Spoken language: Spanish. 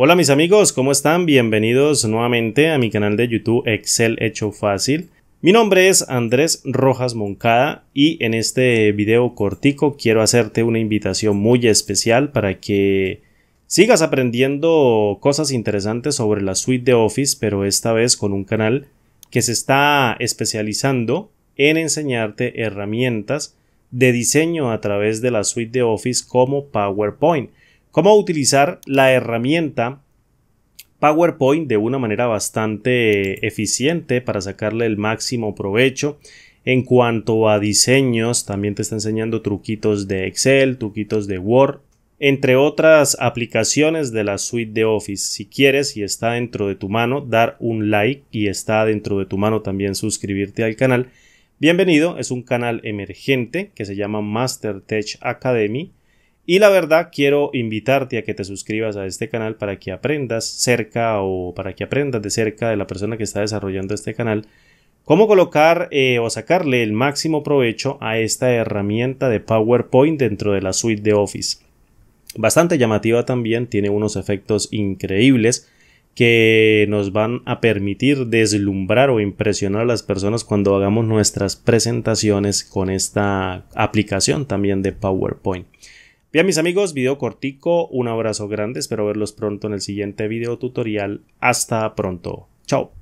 Hola mis amigos, ¿cómo están? Bienvenidos nuevamente a mi canal de YouTube Excel Hecho Fácil. Mi nombre es Andrés Rojas Moncada y en este video cortico quiero hacerte una invitación muy especial para que sigas aprendiendo cosas interesantes sobre la suite de Office, pero esta vez con un canal que se está especializando en enseñarte herramientas de diseño a través de la suite de Office como PowerPoint cómo utilizar la herramienta PowerPoint de una manera bastante eficiente para sacarle el máximo provecho. En cuanto a diseños, también te está enseñando truquitos de Excel, truquitos de Word, entre otras aplicaciones de la suite de Office. Si quieres y está dentro de tu mano, dar un like y está dentro de tu mano también suscribirte al canal. Bienvenido, es un canal emergente que se llama Master Tech Academy y la verdad, quiero invitarte a que te suscribas a este canal para que aprendas cerca o para que aprendas de cerca de la persona que está desarrollando este canal cómo colocar eh, o sacarle el máximo provecho a esta herramienta de PowerPoint dentro de la suite de Office. Bastante llamativa también, tiene unos efectos increíbles que nos van a permitir deslumbrar o impresionar a las personas cuando hagamos nuestras presentaciones con esta aplicación también de PowerPoint. Bien mis amigos, video cortico, un abrazo grande, espero verlos pronto en el siguiente video tutorial. Hasta pronto. Chao.